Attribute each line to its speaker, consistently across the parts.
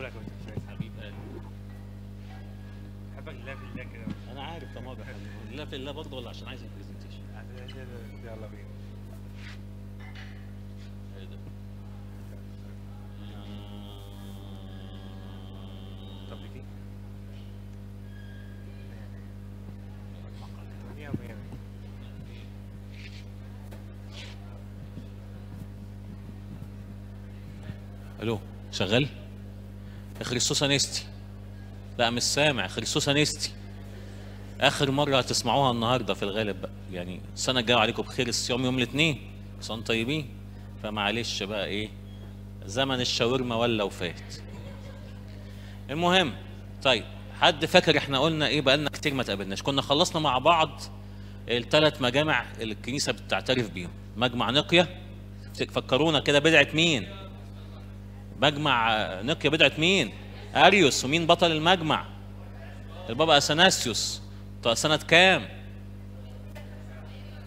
Speaker 1: مش عايز حبيب قلبي بحبك لله في الله كده انا عارف طماطم لله في الله برضه ولا عشان عايز البرزنتيشن يلا بينا آه. الو شغال خريستوس انستي لا مش سامع خريستوس انستي اخر مره هتسمعوها النهارده في الغالب بقى يعني السنه الجايه عليكم بخير الصيام يوم الاثنين صن طيبين فمعلش بقى ايه زمن الشاورما ولا وفات المهم طيب حد فاكر احنا قلنا ايه بقالنا كتير ما تقابلناش كنا خلصنا مع بعض الثلاث مجامع اللي الكنيسه بتعترف بيهم مجمع نقيه فكرونا كده بدعه مين مجمع نقيا بدعه مين؟ اريوس ومين بطل المجمع؟ البابا اثناسيوس طيب، سنه كام؟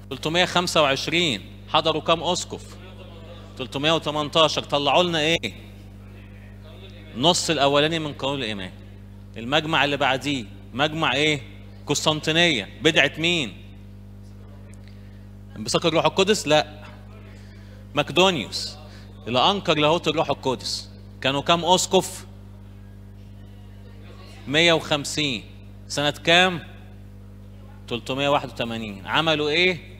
Speaker 1: 325 حضروا كام اسقف؟ 318 طلعوا لنا ايه؟ نص الاولاني من قانون الايمان المجمع اللي بعديه مجمع ايه؟ قسطنطينيه بدعه مين؟ انبثاق الروح القدس؟ لا مقدونيوس اللي انكر لاهوت الروح القدس كانوا كام اسقف 150 سنه كام 381 عملوا ايه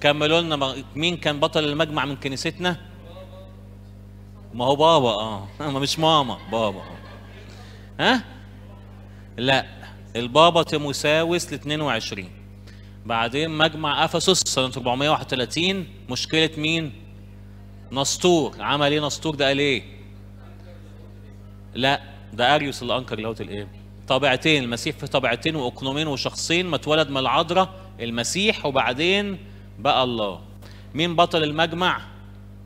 Speaker 1: كملوا لنا مين كان بطل المجمع من كنيستنا ما هو بابا اه ما مش ماما بابا آه. ها لا البابا تيموساوس ل 22 بعدين مجمع افسس سنه 431 مشكله مين نسطور عمل ايه نسطور ده قال ايه لا ده اريوس اللي انكر لاهوت الايه طبيعتين المسيح في طبيعتين واقنومين وشخصين ما اتولد من العذراء المسيح وبعدين بقى الله مين بطل المجمع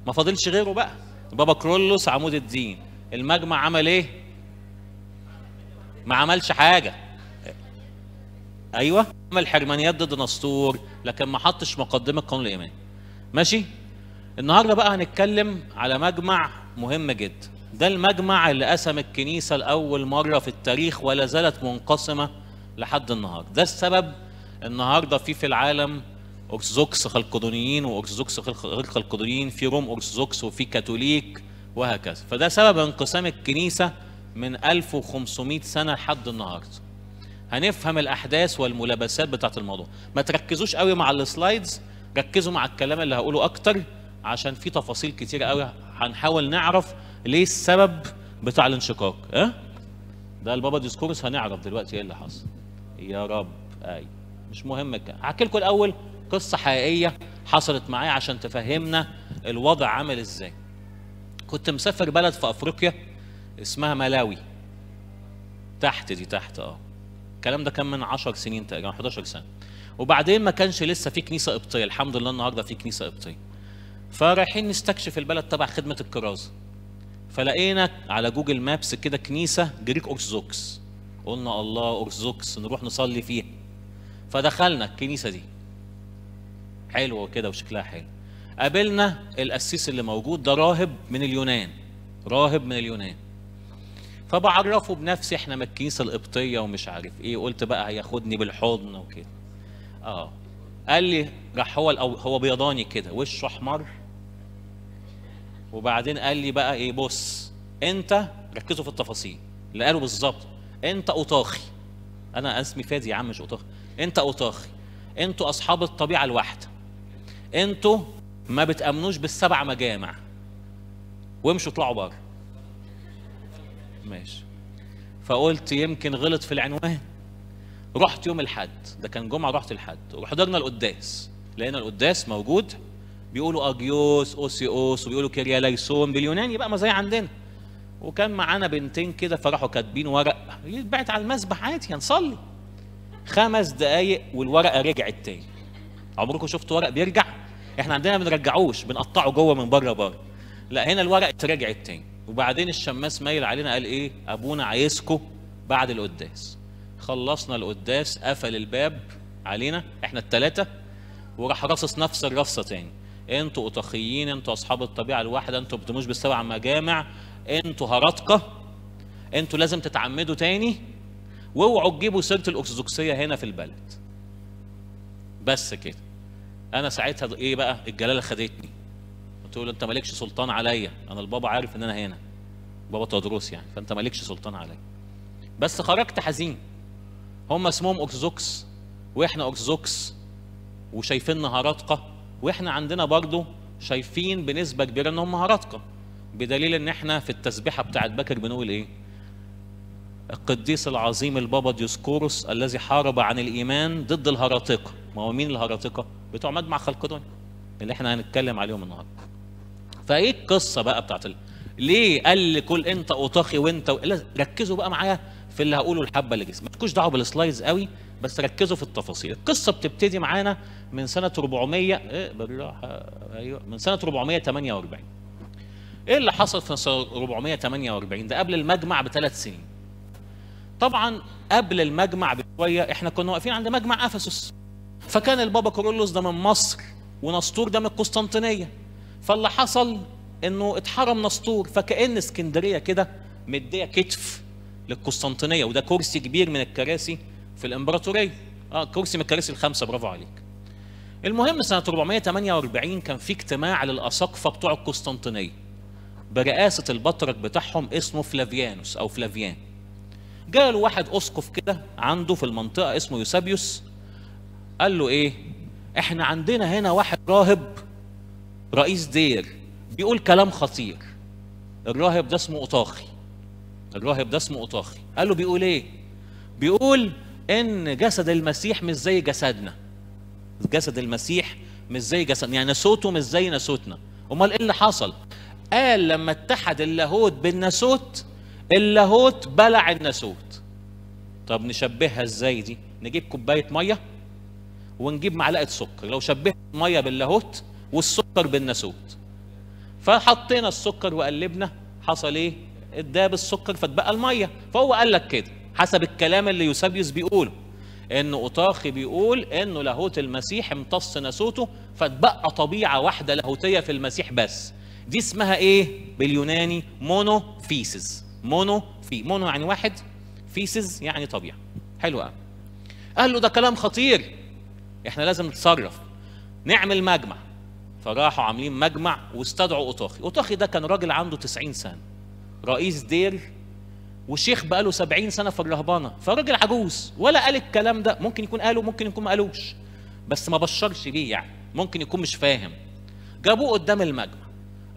Speaker 1: ما فاضلش غيره بقى بابا كرولوس عمود الدين المجمع عمل ايه ما عملش حاجه ايوه عمل حرمانيات ضد نسطور لكن ما حطش مقدمه قانون الايمان ماشي النهارده بقى هنتكلم على مجمع مهم جدا ده المجمع اللي قسم الكنيسة لأول مرة في التاريخ ولا زالت منقسمة لحد النهاردة ده السبب النهاردة في في العالم أرثوذكس خلقدونيين وأرثوذكس غير خلقدونيين في روم أرثوذكس وفي كاثوليك وهكذا فده سبب انقسام الكنيسة من 1500 سنة لحد النهاردة هنفهم الأحداث والملابسات بتاعة الموضوع ما تركزوش قوي مع السلايدز ركزوا مع الكلام اللي هقوله أكتر عشان في تفاصيل كتير قوي هنحاول نعرف ليه السبب بتاع الانشقاق ها ده البابا ديسكورس هنعرف دلوقتي ايه اللي حصل يا رب اي مش مهم الكلام هحكي لكم الاول قصه حقيقيه حصلت معايا عشان تفهمنا الوضع عامل ازاي كنت مسافر بلد في افريقيا اسمها ملاوي تحت دي تحت اه الكلام ده كان من 10 سنين تقريبا 11 سنه وبعدين ما كانش لسه في كنيسه قبطيه الحمد لله النهارده في كنيسه قبطيه فرايحين نستكشف البلد تبع خدمه الكرازه فلقينا على جوجل مابس كده كنيسه جريك اورثوذكس قلنا الله اورثوذكس نروح نصلي فيها فدخلنا الكنيسه دي حلوه كده وشكلها حلو قابلنا القسيس اللي موجود ده راهب من اليونان راهب من اليونان فبعرفه بنفسي احنا من الكنيسه القبطيه ومش عارف ايه قلت بقى هياخدني بالحضن وكده اه قال لي راح هو هو بيضاني كده وشه احمر وبعدين قال لي بقى ايه بص انت ركزوا في التفاصيل اللي قالوا بالظبط انت اوطاخي انا اسمي فادي يا عم مش اوطاخي انت اوطاخي انتوا اصحاب الطبيعه الواحده انتوا ما بتامنوش بالسبع مجامع وامشوا اطلعوا بره ماشي فقلت يمكن غلط في العنوان رحت يوم الحد ده كان جمعه رحت الحد وحضرنا القداس لقينا القداس موجود بيقولوا اجيوس اوسيوس وبيقولوا كرياليسون باليوناني بقى ما زي عندنا وكان معانا بنتين كده فراحوا كاتبين ورق يتبعت على المسبح عادي هنصلي خمس دقايق والورقه رجعت تاني عمركم شفتوا ورق بيرجع احنا عندنا ما بنرجعوش بنقطعه جوه من بره بره لا هنا الورقه اترجعت تاني وبعدين الشماس مايل علينا قال ايه ابونا عايزكم بعد القداس خلصنا القداس قفل الباب علينا احنا الثلاثه وراح رصص نفس الرصه تاني انتوا اطاخيين انتوا اصحاب الطبيعه الواحده انتوا ما بالسبع مجامع انتوا هرطقه انتوا لازم تتعمدوا تاني واوعوا تجيبوا سيره الاكسجوكسيه هنا في البلد بس كده انا ساعتها ايه بقى الجلاله خدتني تقول انت مالكش سلطان عليا انا البابا عارف ان انا هنا بابا تدرس يعني فانت مالكش سلطان عليا بس خرجت حزين هم اسمهم اكسجوكس واحنا اكسجوكس وشايفيننا هرطقه واحنا عندنا برضه شايفين بنسبه كبيره انهم مهاراتكم بدليل ان احنا في التسبيحه بتاعت بكر بنقول ايه القديس العظيم البابا ديوسكوروس الذي حارب عن الايمان ضد الهراطقه ما هو مين الهراطقه بتوع مجمع خلقدون اللي احنا هنتكلم عليهم النهارده فايه القصه بقى بتاعت ال... ليه قال لكل انت اوطخي وانت و... ركزوا بقى معايا في اللي هقوله الحبه اللي جسمك ما دعوه بالسلايدز قوي بس ركزوا في التفاصيل القصة بتبتدي معانا من سنة 400 إيه بالراحة أيوة من سنة 448 إيه اللي حصل في سنة 448 ده قبل المجمع بثلاث سنين طبعا قبل المجمع بشوية إحنا كنا واقفين عند مجمع أفسس فكان البابا كورولوس ده من مصر ونسطور ده من القسطنطينية فاللي حصل إنه اتحرم نسطور فكأن اسكندرية كده مدية كتف للقسطنطينية وده كرسي كبير من الكراسي في الامبراطوريه اه كرسي من الكراسي الخمسه برافو عليك المهم سنه 448 كان في اجتماع للاساقفه بتوع القسطنطينيه برئاسه البطرك بتاعهم اسمه فلافيانوس او فلافيان جاء له واحد اسقف كده عنده في المنطقه اسمه يوسابيوس قال له ايه احنا عندنا هنا واحد راهب رئيس دير بيقول كلام خطير الراهب ده اسمه اوطاخي الراهب ده اسمه اوطاخي قال له بيقول ايه بيقول ان جسد المسيح مش زي جسدنا جسد المسيح مش زي جسدنا يعني ناسوته مش زي ناسوتنا امال ايه اللي حصل قال لما اتحد اللاهوت بالناسوت اللاهوت بلع الناسوت طب نشبهها ازاي دي نجيب كوبايه ميه ونجيب معلقه سكر لو شبهت الميه باللاهوت والسكر بالناسوت فحطينا السكر وقلبنا حصل ايه اداب السكر فتبقى الميه فهو قال لك كده حسب الكلام اللي يوسبيوس بيقوله ان اوطاخي بيقول انه لاهوت المسيح امتص ناسوته فاتبقى طبيعه واحده لاهوتيه في المسيح بس دي اسمها ايه باليوناني مونو فيسز مونو في مونو يعني واحد فيسز يعني طبيعه حلو قوي قال له ده كلام خطير احنا لازم نتصرف نعمل مجمع فراحوا عاملين مجمع واستدعوا اوطاخي اوطاخي ده كان راجل عنده 90 سنه رئيس دير والشيخ بقى له 70 سنه في الرهبانه فالراجل عجوز ولا قال الكلام ده ممكن يكون قاله ممكن يكون ما قالوش بس ما بشرش بيه يعني ممكن يكون مش فاهم جابوه قدام المجمع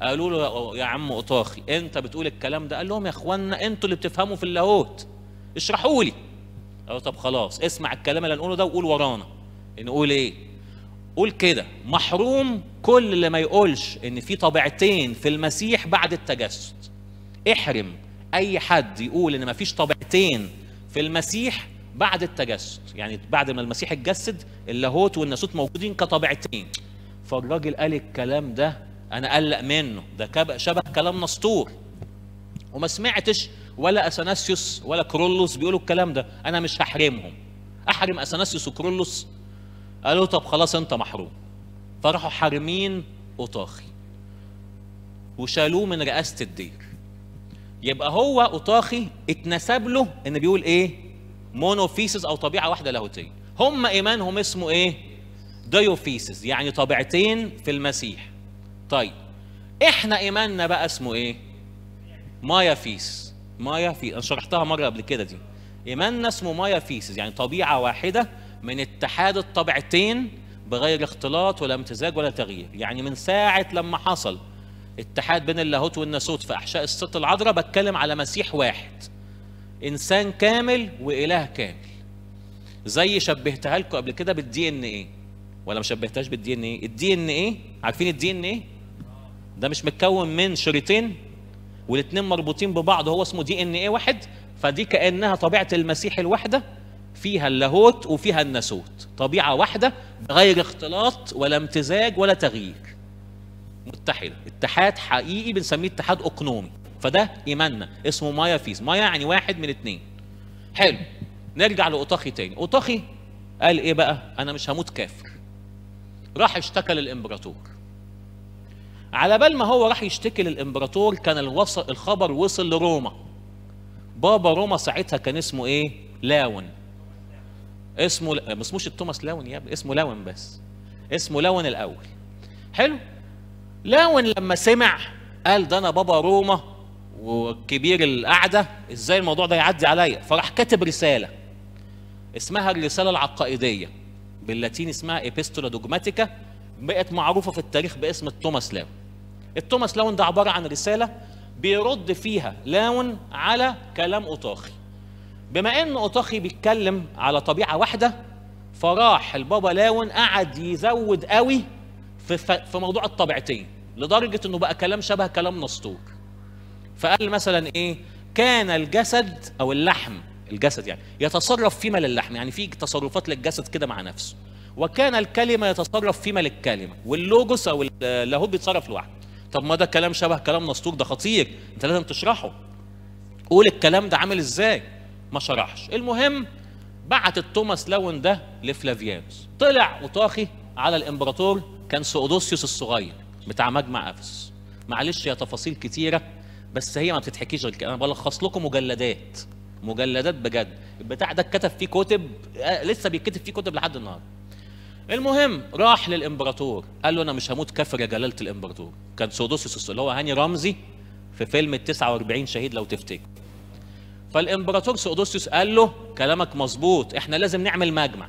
Speaker 1: قالوا له يا عم اطاخي انت بتقول الكلام ده قال لهم يا اخوانا انتوا اللي بتفهموا في اللاهوت اشرحوا لي قالوا طب خلاص اسمع الكلام اللي هنقوله ده وقول ورانا نقول ايه قول كده محروم كل اللي ما يقولش ان في طبيعتين في المسيح بعد التجسد احرم اي حد يقول ان مفيش طبيعتين في المسيح بعد التجسد يعني بعد ما المسيح اتجسد اللاهوت والناسوت موجودين كطبيعتين فالراجل قال الكلام ده انا قلق منه ده شبه كلام نسطور وما سمعتش ولا اثناسيوس ولا كرولوس بيقولوا الكلام ده انا مش هحرمهم احرم اثناسيوس وكرولوس قالوا طب خلاص انت محروم فراحوا حارمين اوطاخي وشالوه من رئاسه الدير يبقى هو أطاخي اتنسب له إن بيقول إيه؟ مونوفيسس أو طبيعة واحدة لاهوتية هم إيمانهم اسمه إيه؟ ديوفيسس يعني طبيعتين في المسيح طيب إحنا إيماننا بقى اسمه إيه؟ مايا فيس مايا فيس أنا شرحتها مرة قبل كده دي إيماننا اسمه مايا فيسز يعني طبيعة واحدة من اتحاد الطبيعتين بغير اختلاط ولا امتزاج ولا تغيير يعني من ساعة لما حصل اتحاد بين اللاهوت والناسوت في احشاء الست العذراء بتكلم على مسيح واحد انسان كامل واله كامل زي شبهتها لكم قبل كده بالدي ان ايه ولا ما شبهتهاش بالدي ان ايه الدي ان ايه عارفين الدي ان ايه ده مش متكون من شريطين والاثنين مربوطين ببعض هو اسمه دي ان ايه واحد فدي كانها طبيعه المسيح الواحده فيها اللاهوت وفيها الناسوت طبيعه واحده بغير اختلاط ولا امتزاج ولا تغيير متحده اتحاد حقيقي بنسميه اتحاد اقنومي فده ايماننا اسمه مايا فيز مايا يعني واحد من اتنين حلو نرجع لاوطاخي تاني اوطاخي قال ايه بقى انا مش هموت كافر راح اشتكى للامبراطور على بال ما هو راح يشتكي للامبراطور كان الوصل الخبر وصل لروما بابا روما ساعتها كان اسمه ايه لاون اسمه ما اسموش توماس لاون يا ابني اسمه لاون بس اسمه لاون الاول حلو لاون لما سمع قال ده انا بابا روما وكبير القعده ازاي الموضوع ده يعدي عليا فراح كاتب رساله اسمها الرساله العقائديه باللاتين اسمها ايبيستولا دوجماتيكا بقت معروفه في التاريخ باسم توماس لاون التوماس لاون ده عباره عن رساله بيرد فيها لاون على كلام اوتاخي بما ان اوتاخي بيتكلم على طبيعه واحده فراح البابا لاون قعد يزود قوي في, في موضوع الطبيعتين لدرجه انه بقى كلام شبه كلام نسطور فقال مثلا ايه كان الجسد او اللحم الجسد يعني يتصرف فيما للحم يعني في تصرفات للجسد كده مع نفسه وكان الكلمه يتصرف فيما للكلمه واللوجوس او اللاهوت بيتصرف لوحده طب ما ده كلام شبه كلام نسطور ده خطير انت لازم تشرحه قول الكلام ده عامل ازاي ما شرحش المهم بعت توماس لون ده لفلافيانوس طلع وطاخي على الامبراطور كان سؤدوسيوس الصغير بتاع مجمع افس معلش هي تفاصيل كتيره بس هي ما بتتحكيش غير انا بلخص لكم مجلدات مجلدات بجد البتاع ده اتكتب فيه كتب آه، لسه بيتكتب فيه كتب لحد النهارده المهم راح للامبراطور قال له انا مش هموت كافر يا جلاله الامبراطور كان سودوسيوس اللي هو هاني رمزي في فيلم ال 49 شهيد لو تفتكر فالامبراطور سودوسيوس قال له كلامك مظبوط احنا لازم نعمل مجمع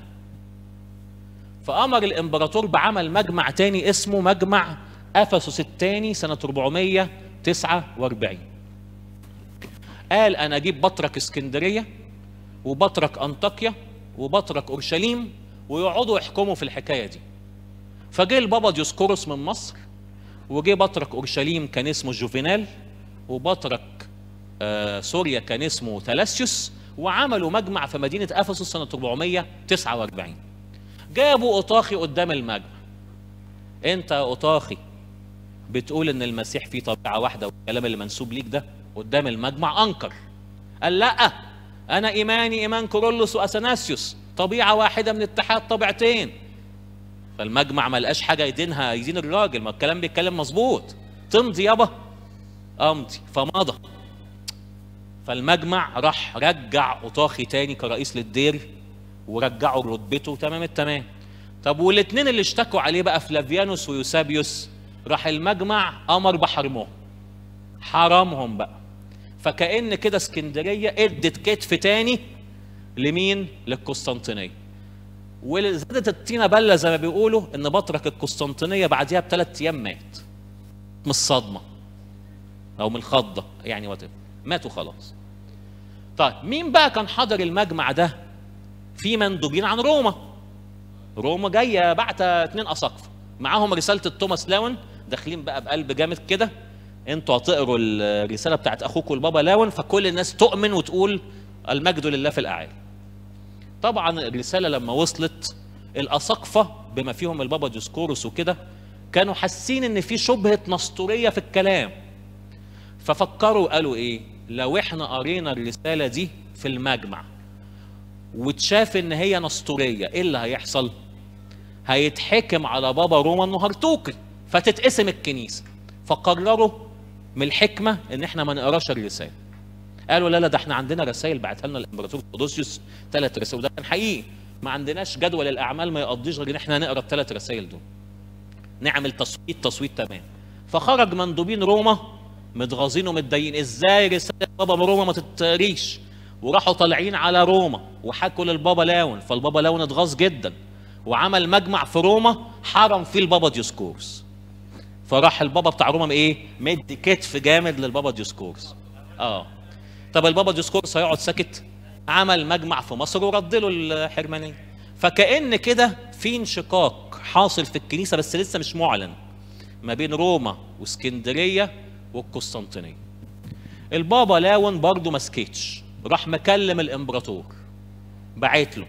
Speaker 1: فأمر الإمبراطور بعمل مجمع تاني اسمه مجمع أفسس الثاني سنة 449 قال أنا أجيب بطرك اسكندرية وبطرك أنطاكيا وبطرك أورشليم ويقعدوا يحكموا في الحكاية دي فجه البابا ديوسكوروس من مصر وجه بطرك أورشليم كان اسمه جوفينال وبطرك آه سوريا كان اسمه ثلاسيوس وعملوا مجمع في مدينة أفسس سنة 449 جابوا أطاخي قدام المجمع أنت يا أطاخي بتقول إن المسيح فيه طبيعة واحدة والكلام اللي منسوب ليك ده قدام المجمع أنكر قال لأ أنا إيماني إيمان كورولوس وأثناسيوس طبيعة واحدة من اتحاد طبيعتين فالمجمع ما لقاش حاجة يدينها يدين الراجل ما الكلام بيتكلم مظبوط تمضي يابا أمضي فمضى فالمجمع راح رجع أطاخي تاني كرئيس للدير ورجعوا رتبته تمام التمام طب والاثنين اللي اشتكوا عليه بقى فلافيانوس ويوسابيوس راح المجمع امر بحرمهم حرمهم بقى فكأن كده اسكندرية ادت كتف تاني لمين للقسطنطينية وزادت الطينة بلة زي ما بيقولوا ان بطرك القسطنطينية بعديها بثلاث ايام مات من الصدمة او من الخضة يعني وات ماتوا خلاص طيب مين بقى كان حاضر المجمع ده في مندوبين عن روما روما جايه بعتة اتنين اساقفه معاهم رساله التوماس لاون داخلين بقى بقلب جامد كده انتوا هتقروا الرساله بتاعت اخوكم البابا لاون فكل الناس تؤمن وتقول المجد لله في الاعالي طبعا الرساله لما وصلت الاساقفه بما فيهم البابا ديسكورس وكده كانوا حاسين ان في شبهه نسطوريه في الكلام ففكروا قالوا ايه لو احنا قرينا الرساله دي في المجمع وتشاف ان هي نسطوريه ايه اللي هيحصل هيتحكم على بابا روما انه هرتوكل فتتقسم الكنيسه فقرروا من الحكمه ان احنا ما نقراش الرساله قالوا لا لا ده احنا عندنا رسائل بعتها لنا الامبراطور كودوسيوس ثلاث رسائل وده كان حقيقي ما عندناش جدول الاعمال ما يقضيش غير ان احنا نقرا الثلاث رسائل دول نعمل تصويت تصويت تمام فخرج مندوبين روما متغاظين ومتضايقين ازاي رساله بابا روما ما تتقريش وراحوا طالعين على روما وحكوا للبابا لاون فالبابا لاون اتغاظ جدا وعمل مجمع في روما حرم فيه البابا ديوسكورس فراح البابا بتاع روما ايه مد كتف جامد للبابا ديوسكورس اه طب البابا ديوسكورس هيقعد ساكت عمل مجمع في مصر ورد له الحرمانيه فكأن كده في انشقاق حاصل في الكنيسه بس لسه مش معلن ما بين روما واسكندريه والقسطنطينيه البابا لاون برضه ما سكتش راح مكلم الامبراطور بعت له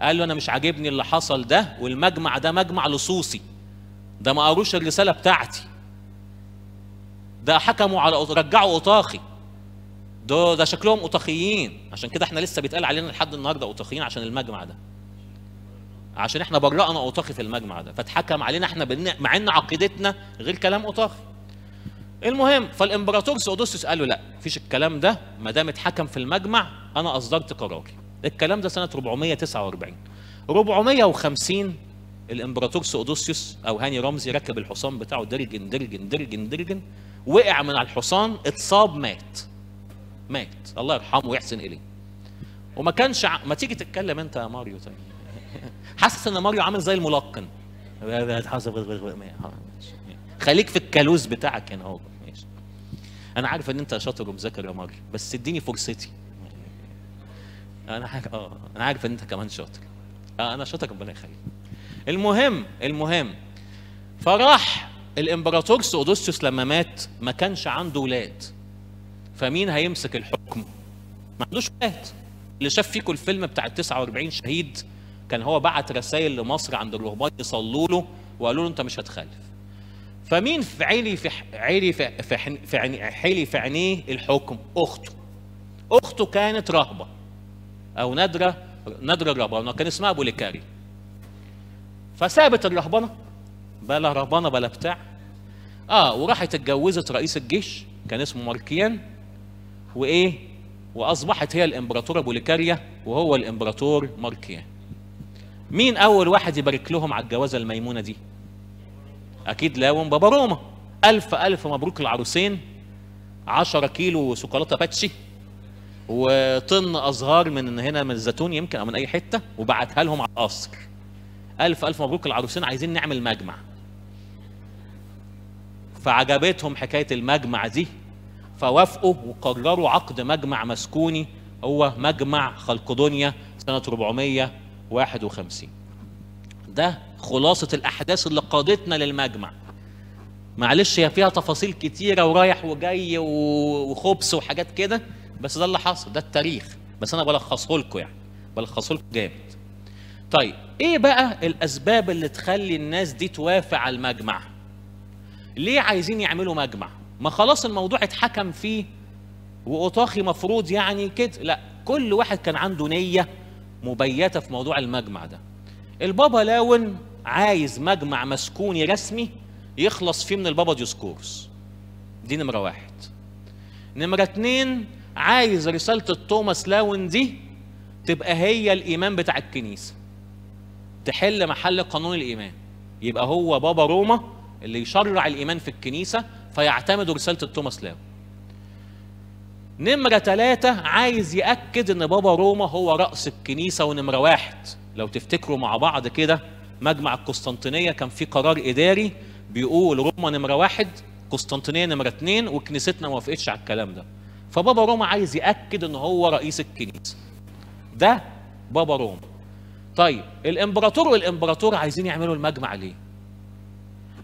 Speaker 1: قال له انا مش عاجبني اللي حصل ده والمجمع ده مجمع لصوصي ده ما قروش الرساله بتاعتي ده حكموا على رجعوا اوطاخي ده ده شكلهم اوطاخيين عشان كده احنا لسه بيتقال علينا لحد النهارده اوطاخيين عشان المجمع ده عشان احنا برأنا اوطاخي في المجمع ده فاتحكم علينا احنا مع ان عقيدتنا غير كلام اوطاخي المهم فالامبراطور سودوسيوس قال له لا فيش الكلام ده ما دام اتحكم في المجمع انا اصدرت قراري الكلام ده سنه 449 450 الامبراطور سودوسيوس او هاني رمزي ركب الحصان بتاعه درجن درجن درجن درجن وقع من على الحصان اتصاب مات مات الله يرحمه ويحسن اليه وما كانش ع... ما تيجي تتكلم انت يا ماريو طيب حاسس ان ماريو عامل زي الملقن خليك في الكالوز بتاعك هنا هو انا عارف ان انت شاطر ومذاكر يا مر بس اديني فرصتي انا اه انا عارف ان انت كمان شاطر آه انا شاطر ربنا يخليك المهم المهم فراح الامبراطور سودوسيوس لما مات ما كانش عنده ولاد فمين هيمسك الحكم ما عندوش ولاد اللي شاف فيكم الفيلم بتاع ال 49 شهيد كان هو بعت رسائل لمصر عند الرهبان يصلوا له وقالوا له انت مش هتخلف فمين في عيلي في عيلي في في عيلي في عينيه الحكم اخته اخته كانت رهبه او نادره نادره الرهبانه كان اسمها ابو لكاري فسابت الرهبنه بلا رهبنه بلا بتاع اه وراحت اتجوزت رئيس الجيش كان اسمه ماركيان وايه واصبحت هي الامبراطوره بوليكاريا وهو الامبراطور ماركيان مين اول واحد يبارك لهم على الجوازه الميمونه دي اكيد لاون بابا روما الف الف مبروك العروسين 10 كيلو شوكولاته باتشي وطن ازهار من هنا من الزيتون يمكن او من اي حته وبعتها لهم على القصر الف الف مبروك العروسين عايزين نعمل مجمع فعجبتهم حكايه المجمع دي فوافقوا وقرروا عقد مجمع مسكوني هو مجمع خلقدونيا سنه 451 ده خلاصه الاحداث اللي قادتنا للمجمع معلش هي فيها تفاصيل كتيره ورايح وجاي وخبس وحاجات كده بس ده اللي حصل ده التاريخ بس انا بلخصه لكم يعني بلخصه لكم جامد طيب ايه بقى الاسباب اللي تخلي الناس دي توافق على المجمع ليه عايزين يعملوا مجمع ما خلاص الموضوع اتحكم فيه واطاخي مفروض يعني كده لا كل واحد كان عنده نيه مبيته في موضوع المجمع ده البابا لاون عايز مجمع مسكوني رسمي يخلص فيه من البابا ديوسكورس دي نمره واحد نمره اتنين عايز رساله التوماس لاون دي تبقى هي الايمان بتاع الكنيسه تحل محل قانون الايمان يبقى هو بابا روما اللي يشرع الايمان في الكنيسه فيعتمدوا رساله التوماس لاون نمرة ثلاثة عايز يأكد إن بابا روما هو رأس الكنيسة ونمرة واحد لو تفتكروا مع بعض كده مجمع القسطنطينيه كان في قرار اداري بيقول روما نمره واحد قسطنطينيه نمره اثنين وكنيستنا ما وافقتش على الكلام ده فبابا روما عايز ياكد ان هو رئيس الكنيسه ده بابا روما طيب الامبراطور والامبراطور عايزين يعملوا المجمع ليه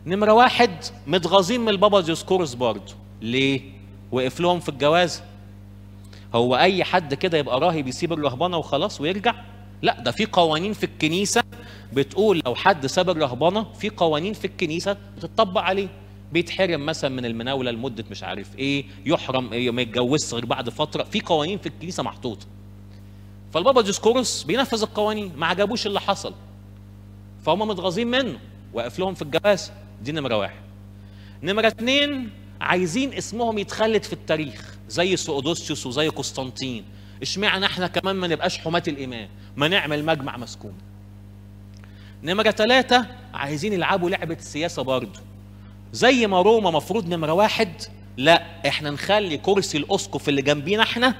Speaker 1: نمره واحد متغاظين من البابا ديوسكورس برضه ليه وقف لهم في الجواز هو اي حد كده يبقى راهب يسيب الرهبانه وخلاص ويرجع لا ده في قوانين في الكنيسه بتقول لو حد ساب الرهبنه في قوانين في الكنيسه بتطبق عليه بيتحرم مثلا من المناوله لمده مش عارف ايه يحرم إيه ما يتجوزش غير بعد فتره في قوانين في الكنيسه محطوطه فالبابا ديسكورس بينفذ القوانين ما عجبوش اللي حصل فهم متغاظين منه وقف لهم في الجواز دي نمره واحد نمره اثنين عايزين اسمهم يتخلد في التاريخ زي سؤدوسيوس وزي قسطنطين اشمعنى احنا كمان ما نبقاش حماة الامام ما نعمل مجمع مسكون نمرة ثلاثة عايزين يلعبوا لعبة السياسة برضه زي ما روما مفروض نمرة واحد لا احنا نخلي كرسي الاسقف اللي جنبينا احنا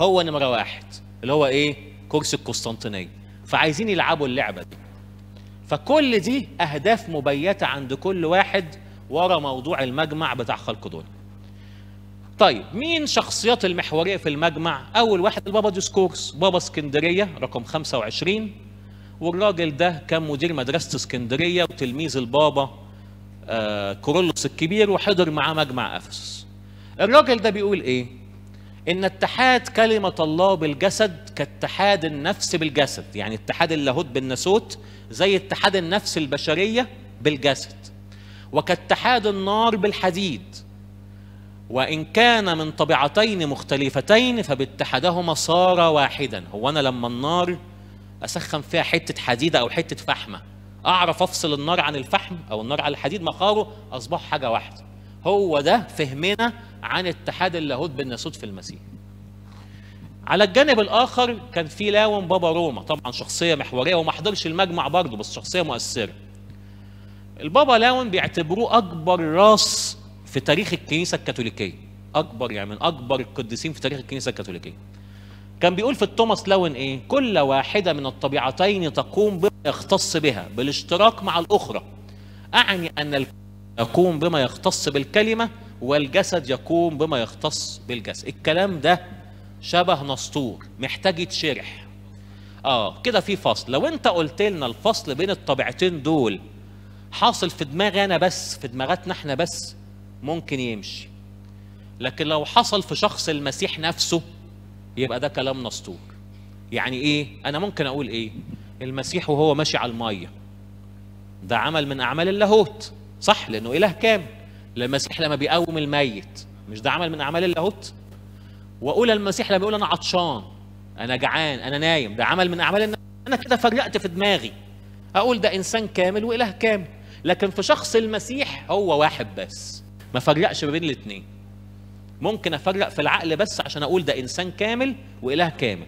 Speaker 1: هو نمرة واحد اللي هو ايه كرسي القسطنطينية فعايزين يلعبوا اللعبة دي فكل دي اهداف مبيتة عند كل واحد ورا موضوع المجمع بتاع خلق دول طيب مين شخصيات المحوريه في المجمع؟ اول واحد البابا ديسكورس، بابا اسكندريه رقم 25 والراجل ده كان مدير مدرسه اسكندريه وتلميذ البابا آه، كورولوس الكبير وحضر معاه مجمع افسس. الراجل ده بيقول ايه؟ ان اتحاد كلمه الله بالجسد كاتحاد النفس بالجسد، يعني اتحاد اللاهوت بالناسوت زي اتحاد النفس البشريه بالجسد. وكاتحاد النار بالحديد. وإن كان من طبيعتين مختلفتين فباتحادهما صار واحدا هو أنا لما النار اسخن فيها حته حديده او حته فحمه اعرف افصل النار عن الفحم او النار عن الحديد مقاره اصبح حاجه واحده هو ده فهمنا عن اتحاد اللاهوت بالناسوت في المسيح على الجانب الاخر كان في لاون بابا روما طبعا شخصيه محوريه وما حضرش المجمع برضه بس شخصيه مؤثره البابا لاون بيعتبروه اكبر راس في تاريخ الكنيسه الكاثوليكيه اكبر يعني من اكبر القديسين في تاريخ الكنيسه الكاثوليكيه كان بيقول في التوماس لون ايه كل واحده من الطبيعتين تقوم بما يختص بها بالاشتراك مع الاخرى اعني ان يقوم بما يختص بالكلمه والجسد يقوم بما يختص بالجسد الكلام ده شبه نسطور محتاج يتشرح اه كده في فصل لو انت قلت لنا الفصل بين الطبيعتين دول حاصل في دماغي انا بس في دماغاتنا احنا بس ممكن يمشي لكن لو حصل في شخص المسيح نفسه يبقى ده كلام نسطور يعني ايه انا ممكن اقول ايه المسيح وهو ماشي على الميه ده عمل من اعمال اللاهوت صح لانه اله كامل المسيح لما بيقوم الميت مش ده عمل من اعمال اللاهوت واقول المسيح لما بيقول انا عطشان انا جعان انا نايم ده عمل من اعمال الناس انا كده فرقت في دماغي اقول ده انسان كامل واله كامل لكن في شخص المسيح هو واحد بس ما فرقش ما بين الاثنين ممكن افرق في العقل بس عشان اقول ده انسان كامل واله كامل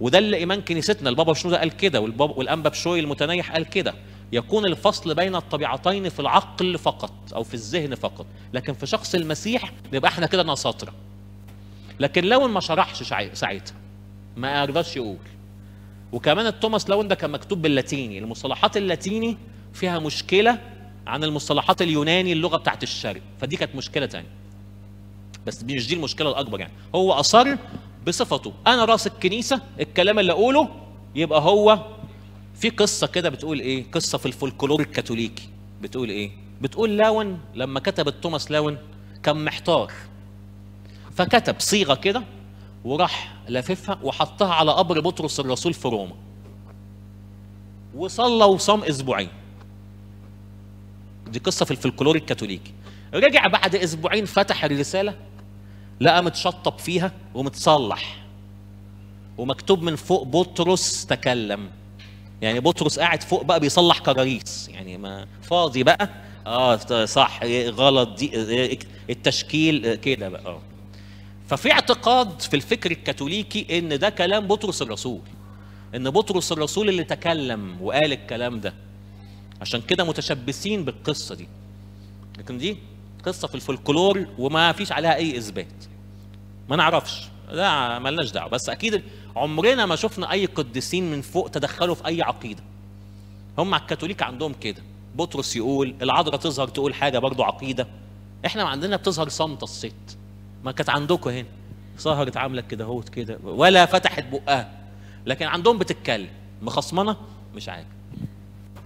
Speaker 1: وده اللي ايمان كنيستنا البابا شنودة قال كده والانبا بشوي المتنيح قال كده يكون الفصل بين الطبيعتين في العقل فقط او في الذهن فقط لكن في شخص المسيح نبقى احنا كده نصاطره لكن لون ما شرحش ساعتها ما يقدرش يقول وكمان التوماس لون ده كان مكتوب باللاتيني المصطلحات اللاتيني فيها مشكله عن المصطلحات اليوناني اللغه بتاعت الشرق فدي كانت مشكله تانية بس مش دي المشكله الاكبر يعني هو اصر بصفته انا راس الكنيسه الكلام اللي اقوله يبقى هو في قصه كده بتقول ايه قصه في الفولكلور الكاثوليكي بتقول ايه بتقول لاون لما كتب توماس لاون كان محتار فكتب صيغه كده وراح لاففها وحطها على قبر بطرس الرسول في روما وصلى وصام اسبوعين دي قصه في الفلكلور الكاثوليكي رجع بعد اسبوعين فتح الرساله لقى متشطب فيها ومتصلح ومكتوب من فوق بطرس تكلم يعني بطرس قاعد فوق بقى بيصلح كراريس يعني ما فاضي بقى اه صح إيه، غلط دي إيه، إيه، التشكيل كده بقى اه ففي اعتقاد في الفكر الكاثوليكي ان ده كلام بطرس الرسول ان بطرس الرسول اللي تكلم وقال الكلام ده عشان كده متشبثين بالقصه دي لكن دي قصه في الفولكلور وما فيش عليها اي اثبات ما نعرفش لا ملناش دعوه بس اكيد عمرنا ما شفنا اي قديسين من فوق تدخلوا في اي عقيده هم الكاثوليك عندهم كده بطرس يقول العذراء تظهر تقول حاجه برضو عقيده احنا عندنا بتظهر صمت الست ما كانت عندكم هنا سهرت عامله كده اهوت كده ولا فتحت بقها لكن عندهم بتتكلم مخصمنه مش عارف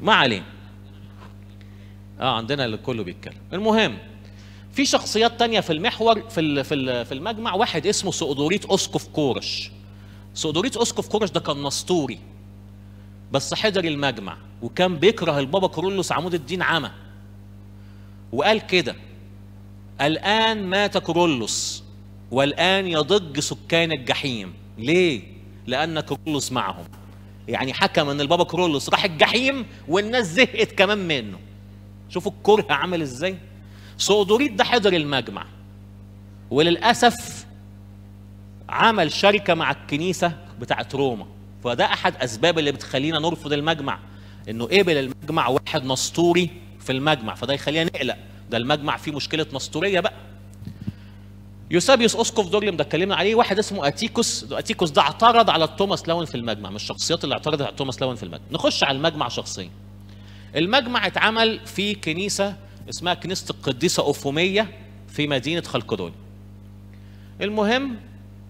Speaker 1: ما علينا اه عندنا اللي كله بيتكلم المهم في شخصيات تانية في المحور في في المجمع واحد اسمه سؤدوريت اسقف كورش سؤدوريت اسقف كورش ده كان نسطوري بس حضر المجمع وكان بيكره البابا كرولوس عمود الدين عمى وقال كده الآن مات كرولوس والآن يضج سكان الجحيم ليه؟ لأن كرولوس معهم يعني حكم ان البابا كرولوس راح الجحيم والناس زهقت كمان منه شوفوا الكره عمل ازاي سؤدوريت ده حضر المجمع وللأسف عمل شركة مع الكنيسة بتاعة روما فده أحد أسباب اللي بتخلينا نرفض المجمع إنه قبل المجمع واحد نسطوري في المجمع فده يخلينا نقلق ده المجمع فيه مشكلة نسطورية بقى يوسابيوس اسقف دوريم ده اتكلمنا عليه واحد اسمه اتيكوس اتيكوس ده اعترض على توماس لون في المجمع من الشخصيات اللي اعترضت على توماس لون في المجمع نخش على المجمع شخصيا المجمع اتعمل في كنيسه اسمها كنيسه القديسه اوفوميه في مدينه خلقدون. المهم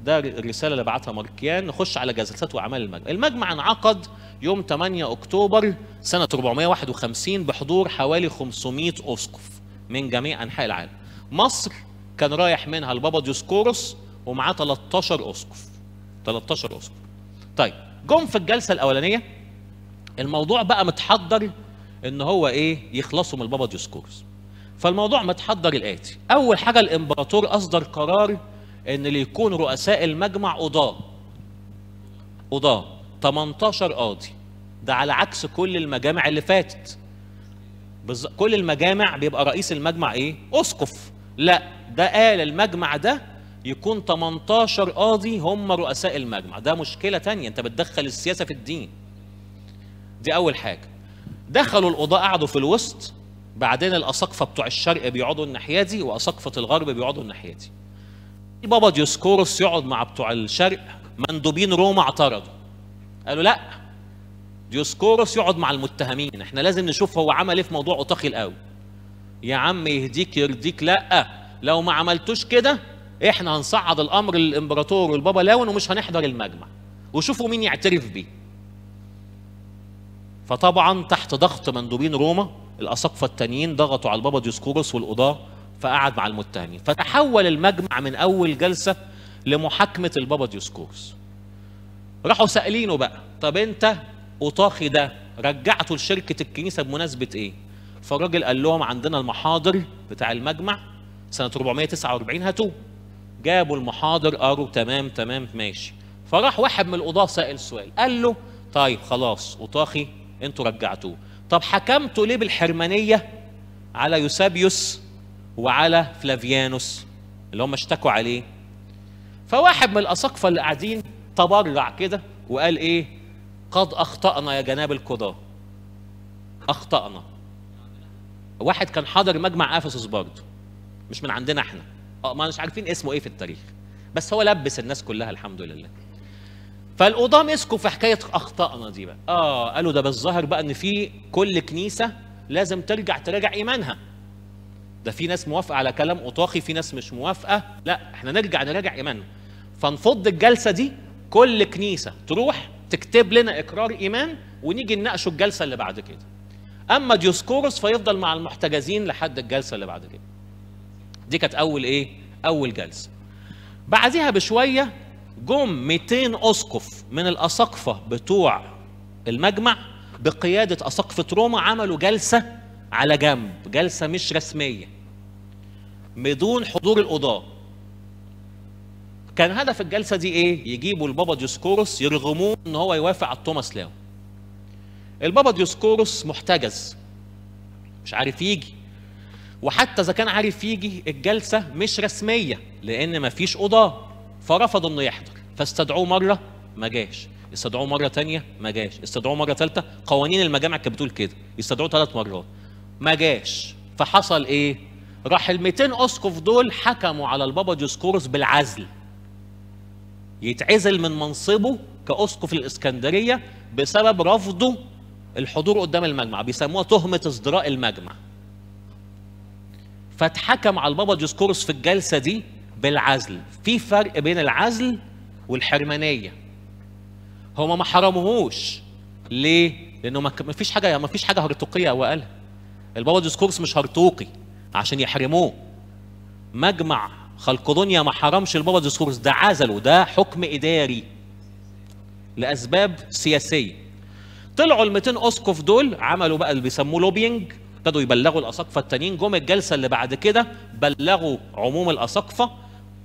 Speaker 1: ده الرساله اللي بعتها ماركيان نخش على جلسات واعمال المجمع. المجمع انعقد يوم 8 اكتوبر سنه 451 بحضور حوالي 500 اسقف من جميع انحاء العالم. مصر كان رايح منها البابا ديوسكوروس ومعاه 13 اسقف. 13 اسقف. طيب جم في الجلسه الاولانيه الموضوع بقى متحضر ان هو ايه يخلصوا من البابا ديوسكورس فالموضوع متحضر الاتي اول حاجه الامبراطور اصدر قرار ان اللي يكون رؤساء المجمع قضاه قضاه 18 قاضي ده على عكس كل المجامع اللي فاتت بز... كل المجامع بيبقى رئيس المجمع ايه اسقف لا ده قال المجمع ده يكون 18 قاضي هم رؤساء المجمع ده مشكله تانية انت بتدخل السياسه في الدين دي اول حاجه دخلوا القضاة قعدوا في الوسط بعدين الأساقفة بتوع الشرق بيقعدوا الناحية دي وأساقفة الغرب بيقعدوا الناحية دي بابا ديوسكوروس يقعد مع بتوع الشرق مندوبين روما اعترضوا قالوا لا ديوسكوروس يقعد مع المتهمين احنا لازم نشوف هو عمل ايه في موضوع اوتاخي الاول يا عم يهديك يرضيك لا لو ما عملتوش كده احنا هنصعد الامر للامبراطور والبابا لاون ومش هنحضر المجمع وشوفوا مين يعترف بيه فطبعا تحت ضغط مندوبين روما الاساقفه التانيين ضغطوا على البابا ديسكوروس والقضاه فقعد مع المتهمين فتحول المجمع من اول جلسه لمحاكمه البابا ديسكوروس راحوا سائلينه بقى طب انت اوطاخي ده رجعته لشركه الكنيسه بمناسبه ايه فالراجل قال لهم عندنا المحاضر بتاع المجمع سنه 449 هاتوه جابوا المحاضر قروا تمام تمام ماشي فراح واحد من القضاه سأل سؤال قال له طيب خلاص اوطاخي انتوا رجعتوه طب حكمتوا ليه بالحرمانيه على يوسابيوس وعلى فلافيانوس اللي هم اشتكوا عليه فواحد من الاساقفه اللي قاعدين تبرع كده وقال ايه قد اخطانا يا جناب القضاه اخطانا واحد كان حاضر مجمع افسس برضه مش من عندنا احنا اه ما مش عارفين اسمه ايه في التاريخ بس هو لبس الناس كلها الحمد لله فالقضاه مسكوا في حكايه اخطائنا دي بقى اه قالوا ده بالظاهر بقى ان في كل كنيسه لازم ترجع تراجع ايمانها ده في ناس موافقه على كلام اطاخي في ناس مش موافقه لا احنا نرجع نراجع ايماننا فنفض الجلسه دي كل كنيسه تروح تكتب لنا اقرار ايمان ونيجي نناقشه الجلسه اللي بعد كده اما ديوسكوروس فيفضل مع المحتجزين لحد الجلسه اللي بعد كده دي كانت اول ايه اول جلسه بعديها بشويه جم 200 اسقف من الاساقفه بتوع المجمع بقياده اساقفه روما عملوا جلسه على جنب جلسه مش رسميه بدون حضور القضاه كان هدف الجلسه دي ايه يجيبوا البابا ديوسكوروس يرغموه ان هو يوافق على توماس لاو البابا ديوسكوروس محتجز مش عارف يجي وحتى اذا كان عارف يجي الجلسه مش رسميه لان مفيش قضاه فرفض انه يحضر فاستدعوه مره ما جاش استدعوه مره ثانيه ما جاش استدعوه مره ثالثه قوانين المجامع كانت بتقول كده استدعوه ثلاث مرات ما جاش فحصل ايه راح ال 200 اسقف دول حكموا على البابا ديوسكورس بالعزل يتعزل من منصبه كاسقف الاسكندريه بسبب رفضه الحضور قدام المجمع بيسموها تهمه ازدراء المجمع فاتحكم على البابا ديوسكورس في الجلسه دي بالعزل في فرق بين العزل والحرمانيه هما ما حرموهوش ليه لانه ما فيش حاجه ما فيش حاجه هرطوقيه قالها البابا ديسكورس مش هرطوقي عشان يحرموه مجمع خلقدونيا ما حرمش البابا ديسكورس ده عزله ده حكم اداري لاسباب سياسيه طلعوا ال 200 اسقف دول عملوا بقى اللي بيسموه لوبينج ابتدوا يبلغوا الاساقفه التانيين جم الجلسه اللي بعد كده بلغوا عموم الاساقفه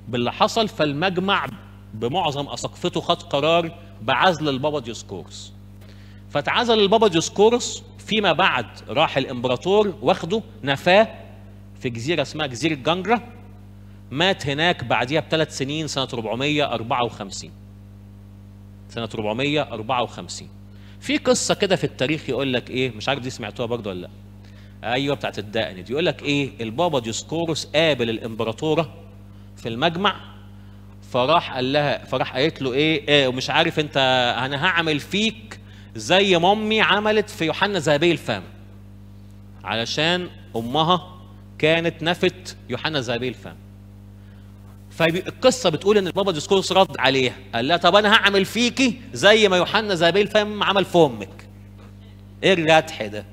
Speaker 1: باللي حصل فالمجمع بمعظم اساقفته خد قرار بعزل البابا ديوسكورس فاتعزل البابا ديوسكورس فيما بعد راح الامبراطور واخده نفاه في جزيره اسمها جزيره جنجرا مات هناك بعديها بثلاث سنين سنه 454 سنه 454 في قصه كده في التاريخ يقول لك ايه مش عارف دي سمعتوها برضه ولا لا ايوه بتاعت الدقن دي يقول لك ايه البابا ديوسكورس قابل الامبراطوره في المجمع فراح قال لها فراح قالت له ايه, إيه ومش عارف انت انا هعمل فيك زي ما امي عملت في يوحنا ذهبي الفم علشان امها كانت نفت يوحنا ذهبي الفم فالقصه بتقول ان البابا ديسكورس رد عليها قال لها طب انا هعمل فيكي زي ما يوحنا ذهبي الفم عمل في امك ايه الردح ده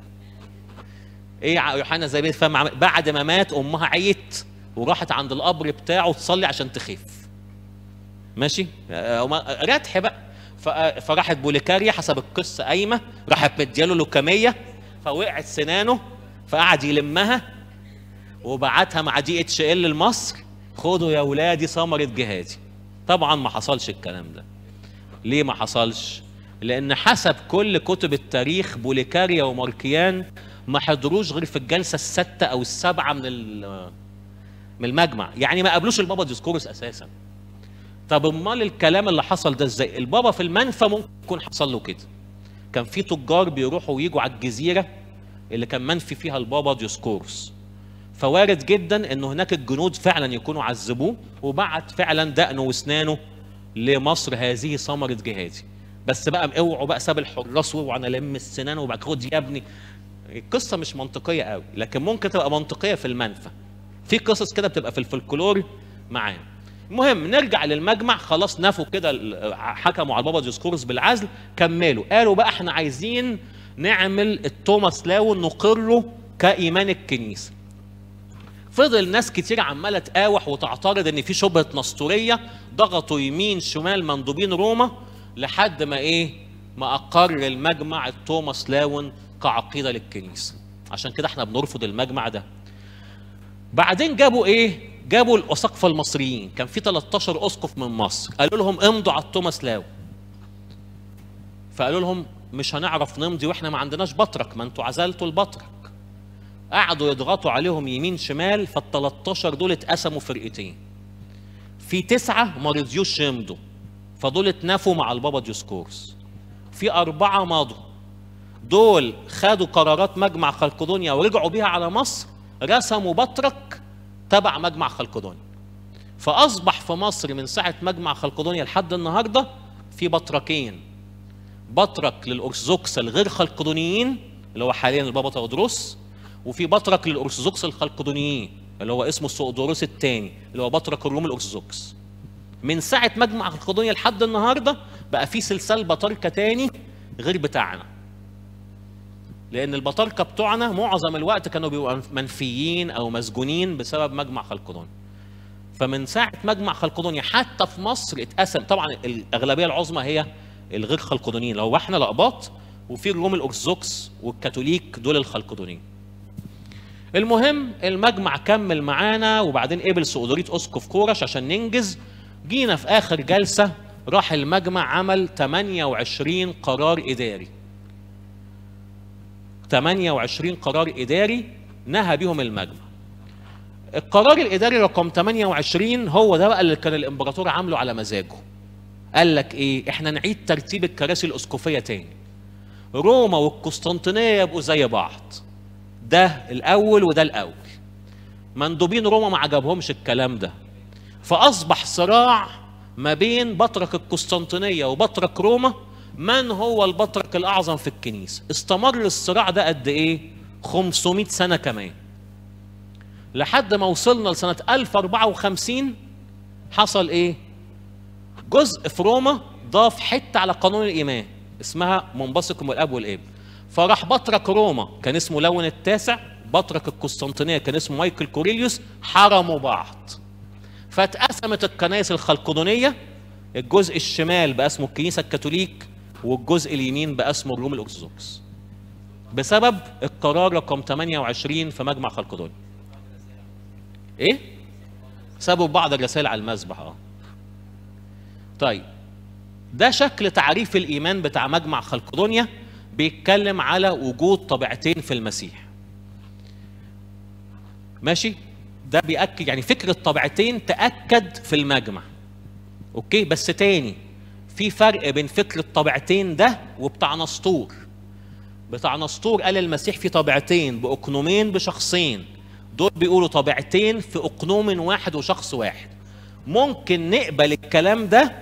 Speaker 1: ايه يوحنا ذهبي الفم بعد ما مات امها عيت وراحت عند القبر بتاعه تصلي عشان تخيف ماشي آه، آه، رتح بقى آه، فراحت بوليكاريا حسب القصه قايمه راحت مدياله لوكاميه فوقعت سنانه فقعد يلمها وبعتها مع دي اتش ال لمصر خدوا يا ولادي ثمره جهادي طبعا ما حصلش الكلام ده ليه ما حصلش لان حسب كل كتب التاريخ بوليكاريا وماركيان ما حضروش غير في الجلسه السادسه او السابعه من من المجمع يعني ما قابلوش البابا ديسكورس اساسا طب امال الكلام اللي حصل ده ازاي البابا في المنفى ممكن يكون حصل له كده كان في تجار بيروحوا ويجوا على الجزيره اللي كان منفي فيها البابا ديسكورس فوارد جدا ان هناك الجنود فعلا يكونوا عذبوه وبعت فعلا دقنه واسنانه لمصر هذه ثمره جهادي بس بقى اوعوا بقى ساب الحراس واوعوا انا لم السنان وبعد خد يا ابني القصه مش منطقيه قوي لكن ممكن تبقى منطقيه في المنفى في قصص كده بتبقى في الفلكلور معانا المهم نرجع للمجمع خلاص نفوا كده حكموا على البابا ديسكورس بالعزل كملوا قالوا بقى احنا عايزين نعمل التوماس لاون نقره كايمان الكنيسه فضل ناس كتير عماله تقاوح وتعترض ان في شبهه نسطوريه ضغطوا يمين شمال مندوبين روما لحد ما ايه ما اقر المجمع التوماس لاون كعقيده للكنيسه عشان كده احنا بنرفض المجمع ده بعدين جابوا ايه جابوا الاساقفه المصريين كان في 13 اسقف من مصر قالوا لهم امضوا على التوماس لاو فقالوا لهم مش هنعرف نمضي واحنا ما عندناش بطرك ما انتوا عزلتوا البطرك قعدوا يضغطوا عليهم يمين شمال فال13 دول اتقسموا فرقتين في تسعة ما رضيوش يمضوا فدول اتنافوا مع البابا ديوسكورس في أربعة مضوا دول خدوا قرارات مجمع خلقدونيا ورجعوا بيها على مصر رسموا بطرك تبع مجمع خلقدون فأصبح في مصر من ساعة مجمع خلقدونيا لحد النهاردة في بطركين بطرك للأرثوذكس الغير خلقدونيين اللي هو حاليا البابا تودروس وفي بطرك للأرثوذكس الخلقدونيين اللي هو اسمه السؤدوروس الثاني اللي هو بطرك الروم الأرثوذكس من ساعة مجمع خلقدونيا لحد النهاردة بقى في سلسال بطركة تاني غير بتاعنا لأن البطاركة بتوعنا معظم الوقت كانوا بيبقوا منفيين أو مسجونين بسبب مجمع خلقدون فمن ساعة مجمع خلقدون حتى في مصر اتقسم طبعا الأغلبية العظمى هي الغير خلقدونيين لو احنا لقباط وفي الروم الأرثوذكس والكاثوليك دول الخلقدونيين المهم المجمع كمل معانا وبعدين قبل سؤدوريت اسقف كورش عشان ننجز جينا في اخر جلسه راح المجمع عمل 28 قرار اداري 28 قرار إداري نهى بهم المجمع القرار الإداري رقم 28 هو ده بقى اللي كان الإمبراطور عامله على مزاجه قال لك إيه إحنا نعيد ترتيب الكراسي الأسقفية تاني روما والقسطنطينية يبقوا زي بعض ده الأول وده الأول مندوبين روما ما عجبهمش الكلام ده فأصبح صراع ما بين بطرك القسطنطينية وبطرك روما من هو البطرك الاعظم في الكنيسه استمر الصراع ده قد ايه 500 سنه كمان لحد ما وصلنا لسنه 1054 حصل ايه جزء في روما ضاف حته على قانون الايمان اسمها منبثقكم الاب والاب فراح بطرك روما كان اسمه لون التاسع بطرك القسطنطينيه كان اسمه مايكل كوريليوس حرموا بعض فاتقسمت الكنائس الخلقدونيه الجزء الشمال بقى اسمه الكنيسه الكاثوليك والجزء اليمين بقى اسمه الروم الارثوذكس بسبب القرار رقم 28 في مجمع دول ايه سابوا بعض الرسائل على المذبح اه طيب ده شكل تعريف الايمان بتاع مجمع خلقدونيا بيتكلم على وجود طبيعتين في المسيح ماشي ده بيأكد يعني فكرة طبيعتين تأكد في المجمع اوكي بس تاني في فرق بين فكر الطبيعتين ده وبتاع نسطور بتاع نسطور قال المسيح في طبيعتين باقنومين بشخصين دول بيقولوا طبيعتين في اقنوم واحد وشخص واحد ممكن نقبل الكلام ده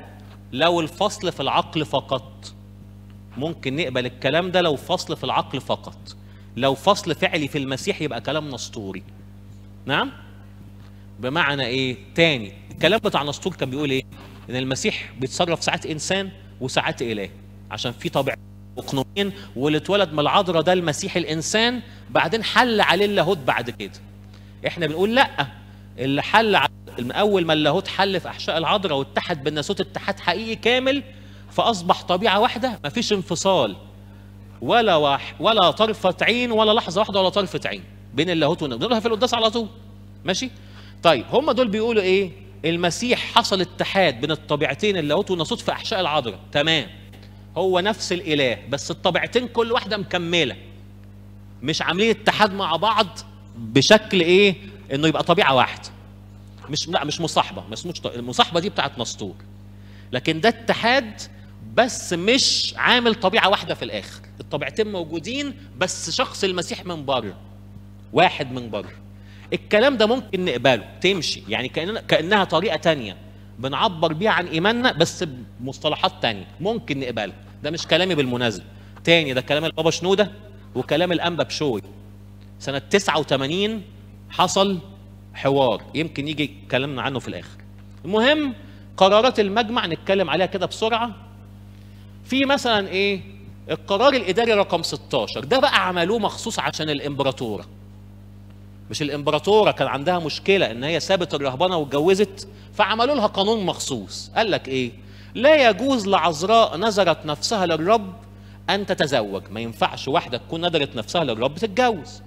Speaker 1: لو الفصل في العقل فقط ممكن نقبل الكلام ده لو فصل في العقل فقط لو فصل فعلي في المسيح يبقى كلام نسطوري نعم بمعنى ايه تاني الكلام بتاع نسطور كان بيقول ايه ان المسيح بيتصرف ساعات انسان وساعات اله عشان في طبع وقنوعين واللي اتولد من العذراء ده المسيح الانسان بعدين حل عليه اللاهوت بعد كده احنا بنقول لا اللي حل اول ما اللاهوت حل في احشاء العذراء واتحد بالناسوت اتحاد حقيقي كامل فاصبح طبيعه واحده مفيش انفصال ولا واح ولا طرفه عين ولا لحظه واحده ولا طرفه عين بين اللاهوت والنجم في القداس على طول ماشي طيب هم دول بيقولوا ايه المسيح حصل اتحاد بين الطبيعتين اللاهوت والناسوت في احشاء العذراء تمام هو نفس الاله بس الطبيعتين كل واحده مكمله مش عاملين اتحاد مع بعض بشكل ايه انه يبقى طبيعه واحده مش لا مش مصاحبه ما اسموش المصاحبه دي بتاعت نسطور لكن ده اتحاد بس مش عامل طبيعه واحده في الاخر الطبيعتين موجودين بس شخص المسيح من بره واحد من بره الكلام ده ممكن نقبله تمشي يعني كأننا كأنها طريقة تانية بنعبر بيها عن إيماننا بس بمصطلحات تانية ممكن نقبلها ده مش كلامي بالمناسبة تاني ده كلام البابا شنودة وكلام الأنبا بشوي سنة 89 حصل حوار يمكن يجي كلامنا عنه في الآخر المهم قرارات المجمع نتكلم عليها كده بسرعة في مثلا إيه القرار الإداري رقم 16 ده بقى عملوه مخصوص عشان الإمبراطورة مش الامبراطوره كان عندها مشكله ان هي سابت الرهبنه واتجوزت فعملوا لها قانون مخصوص قال لك ايه لا يجوز لعذراء نذرت نفسها للرب ان تتزوج ما ينفعش واحده تكون نذرت نفسها للرب تتجوز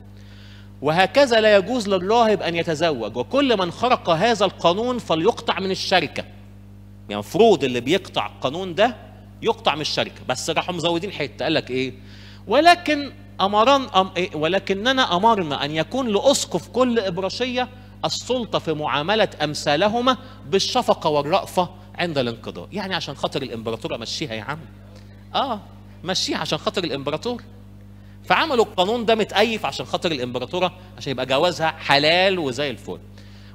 Speaker 1: وهكذا لا يجوز للراهب ان يتزوج وكل من خرق هذا القانون فليقطع من الشركه يعني المفروض اللي بيقطع القانون ده يقطع من الشركه بس راحوا مزودين حته قال لك ايه ولكن أمران أم إيه، ولكننا أمرنا أن يكون لأسقف كل إبرشية السلطة في معاملة أمثالهما بالشفقة والرأفة عند الانقضاء يعني عشان خاطر الإمبراطور أمشيها يا عم آه مشيها عشان خاطر الإمبراطور فعملوا القانون ده متأيف عشان خاطر الإمبراطورة عشان يبقى جوازها حلال وزي الفل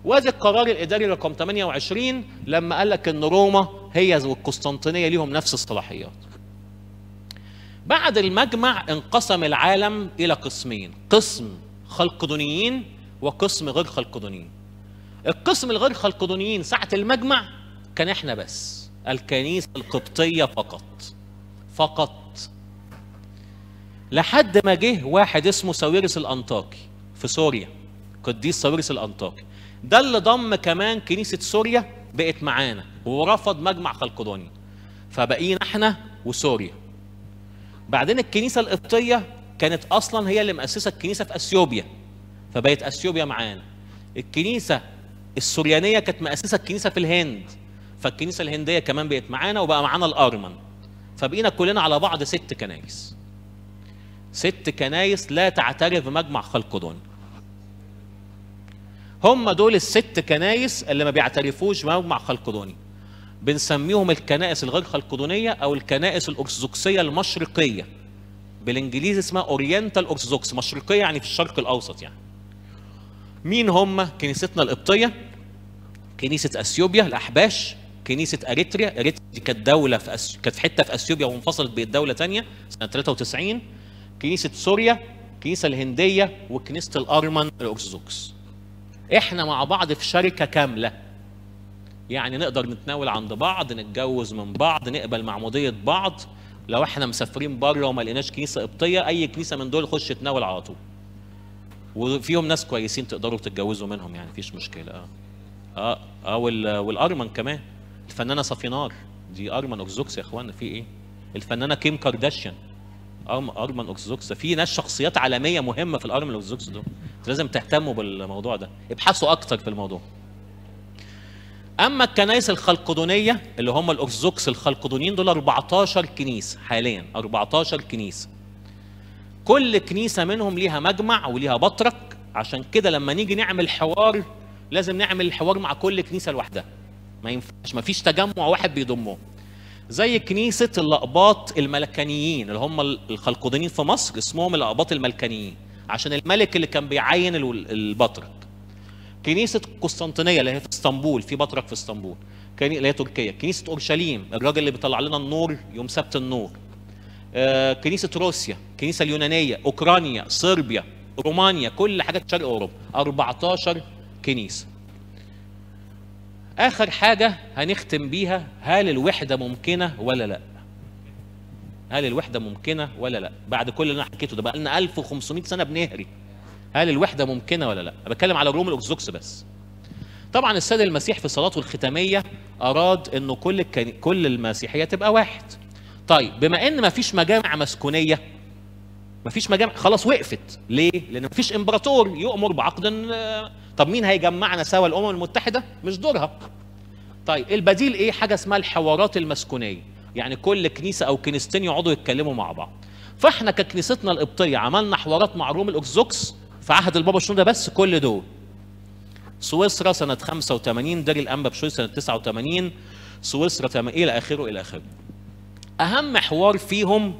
Speaker 1: وادي القرار الإداري رقم 28 لما قال لك إن روما هي والقسطنطينية ليهم نفس الصلاحيات بعد المجمع انقسم العالم الى قسمين قسم خلقدونيين وقسم غير خلقدونيين القسم الغير خلقدونيين ساعه المجمع كان احنا بس الكنيسه القبطيه فقط فقط لحد ما جه واحد اسمه ساويرس الانطاكي في سوريا قديس ساويرس الانطاكي ده اللي ضم كمان كنيسه سوريا بقت معانا ورفض مجمع خلقدوني فبقينا احنا وسوريا بعدين الكنيسه القبطيه كانت اصلا هي اللي مؤسسه الكنيسه في اثيوبيا فبقت اثيوبيا معانا الكنيسه السريانيه كانت مؤسسه الكنيسه في الهند فالكنيسه الهنديه كمان بقت معانا وبقى معانا الارمن فبقينا كلنا على بعض ست كنايس ست كنايس لا تعترف بمجمع خلقدون هم دول الست كنايس اللي ما بيعترفوش بمجمع خلقدوني بنسميهم الكنائس الغير خلقدونيه او الكنائس الارثوذكسيه المشرقيه بالانجليزي اسمها اورينتال اورثوذكس مشرقيه يعني في الشرق الاوسط يعني مين هم كنيستنا القبطيه كنيسه اثيوبيا الاحباش كنيسه اريتريا اريتريا دي كانت دوله في أس... كانت حته في اثيوبيا وانفصلت بقت دوله ثانيه سنه 93 كنيسه سوريا الكنيسه الهنديه وكنيسه الارمن الارثوذكس احنا مع بعض في شركه كامله يعني نقدر نتناول عند بعض نتجوز من بعض نقبل معموديه بعض لو احنا مسافرين بره وما لقيناش كنيسه قبطيه اي كنيسه من دول خش اتناول على طول وفيهم ناس كويسين تقدروا تتجوزوا منهم يعني مفيش مشكله اه اه اه والارمن كمان الفنانه صفينار دي ارمن ارثوذكس يا اخوانا في ايه الفنانه كيم كارداشيان ارمن ارثوذكس في ناس شخصيات عالميه مهمه في الارمن ارثوذكس دول لازم تهتموا بالموضوع ده ابحثوا اكتر في الموضوع اما الكنائس الخلقدونيه اللي هم الارثوذكس الخلقدونيين دول 14 كنيسه حاليا 14 كنيسه كل كنيسه منهم ليها مجمع وليها بطرك عشان كده لما نيجي نعمل حوار لازم نعمل الحوار مع كل كنيسه لوحدها ما ينفعش ما فيش تجمع واحد بيضمهم زي كنيسه الاقباط الملكانيين اللي هم الخلقدونيين في مصر اسمهم الاقباط الملكانيين عشان الملك اللي كان بيعين البطرك كنيسه قسطنطينيه اللي هي في اسطنبول في بطرك في اسطنبول اللي هي تركيا كنيسه اورشليم الراجل اللي بيطلع لنا النور يوم سبت النور آه، كنيسه روسيا الكنيسه اليونانيه اوكرانيا صربيا رومانيا كل حاجات شرق اوروبا 14 كنيسه اخر حاجه هنختم بيها هل الوحده ممكنه ولا لا هل الوحده ممكنه ولا لا بعد كل اللي انا حكيته ده بقى لنا 1500 سنه بنهري هل الوحده ممكنه ولا لا بتكلم على الروم الارثوذكس بس طبعا السيد المسيح في صلاته الختاميه اراد انه كل الكني... كل المسيحيه تبقى واحد طيب بما ان مفيش مجامع مسكونيه مفيش مجامع خلاص وقفت ليه لان مفيش امبراطور يؤمر بعقد طب مين هيجمعنا سوا الامم المتحده مش دورها طيب البديل ايه حاجه اسمها الحوارات المسكونيه يعني كل كنيسه او كنيستين يقعدوا يتكلموا مع بعض فاحنا ككنيستنا القبطيه عملنا حوارات مع روم الارثوذكس في عهد البابا شنودة بس كل دول سويسرا سنة 85 دار الأنبا بشوي سنة 89 سويسرا تم إلى آخره إلى آخره أهم حوار فيهم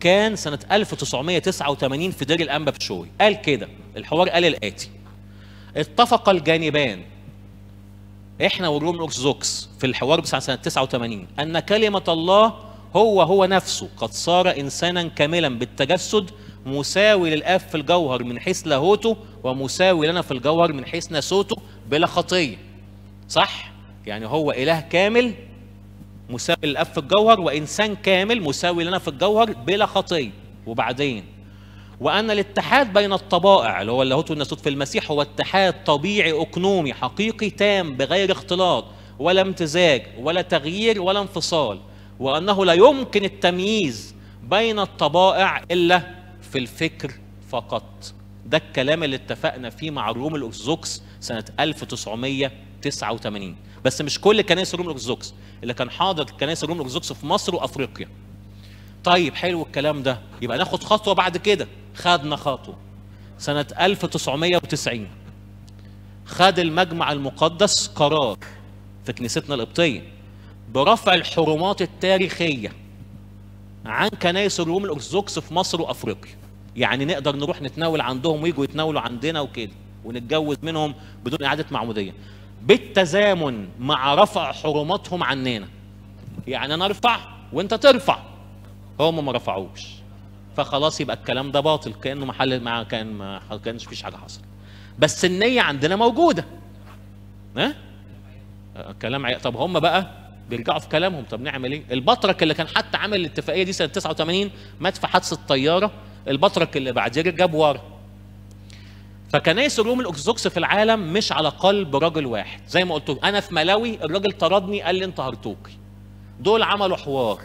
Speaker 1: كان سنة 1989 في دار الأنبا بشوي قال كده الحوار قال الآتي اتفق الجانبان احنا والروم الارثوذكس في الحوار بتاع سنه 89 ان كلمه الله هو هو نفسه قد صار انسانا كاملا بالتجسد مساوي للاب في الجوهر من حيث لاهوته ومساوي لنا في الجوهر من حيث ناسوته بلا خطيه صح يعني هو اله كامل مساوي للاب في الجوهر وانسان كامل مساوي لنا في الجوهر بلا خطيه وبعدين وان الاتحاد بين الطبائع اللي هو اللاهوت والناسوت في المسيح هو اتحاد طبيعي اكنومي حقيقي تام بغير اختلاط ولا امتزاج ولا تغيير ولا انفصال وانه لا يمكن التمييز بين الطبائع الا في الفكر فقط ده الكلام اللي اتفقنا فيه مع الروم الأرثوذكس سنة 1989 بس مش كل كنائس الروم الأرثوذكس اللي كان حاضر كنائس الروم الأرثوذكس في مصر وأفريقيا طيب حلو الكلام ده يبقى ناخد خطوة بعد كده خدنا خطوة سنة 1990 خد المجمع المقدس قرار في كنيستنا القبطية برفع الحرمات التاريخية عن كنائس الروم الأرثوذكس في مصر وأفريقيا يعني نقدر نروح نتناول عندهم ويجوا يتناولوا عندنا وكده ونتجوز منهم بدون اعاده معموديه بالتزامن مع رفع حرماتهم عننا يعني انا ارفع وانت ترفع هم ما رفعوش فخلاص يبقى الكلام ده باطل كانه محل ما كان ما كانش فيش حاجه حصلت بس النيه عندنا موجوده ها كلام عي... طب هم بقى بيرجعوا في كلامهم طب نعمل ايه البطرك اللي كان حتى عامل الاتفاقيه دي سنه 89 مات في حادثه الطياره البطرك اللي بعديه جاب ورا فكنائس الروم الارثوذكس في العالم مش على قلب رجل واحد زي ما قلت انا في ملاوي الراجل طردني قال لي انت هرتوكي دول عملوا حوار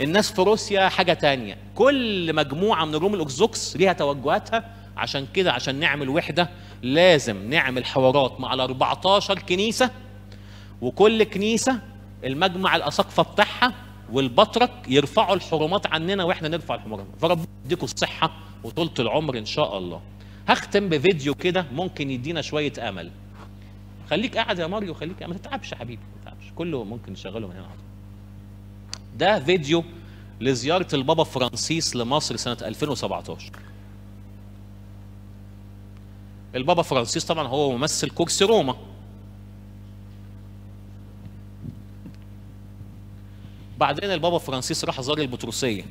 Speaker 1: الناس في روسيا حاجه تانية كل مجموعه من الروم الارثوذكس ليها توجهاتها عشان كده عشان نعمل وحده لازم نعمل حوارات مع ال 14 كنيسه وكل كنيسه المجمع الاساقفه بتاعها والبطرك يرفعوا الحرمات عننا واحنا نرفع الحرمات فربنا يديكم الصحه وطولة العمر ان شاء الله هختم بفيديو كده ممكن يدينا شويه امل خليك قاعد يا ماريو خليك ما تتعبش يا حبيبي ما تتعبش كله ممكن نشغله من هنا ده فيديو لزياره البابا فرانسيس لمصر سنه 2017 البابا فرانسيس طبعا هو ممثل كرسي روما بعدين البابا فرانسيس راح زار البطروسيه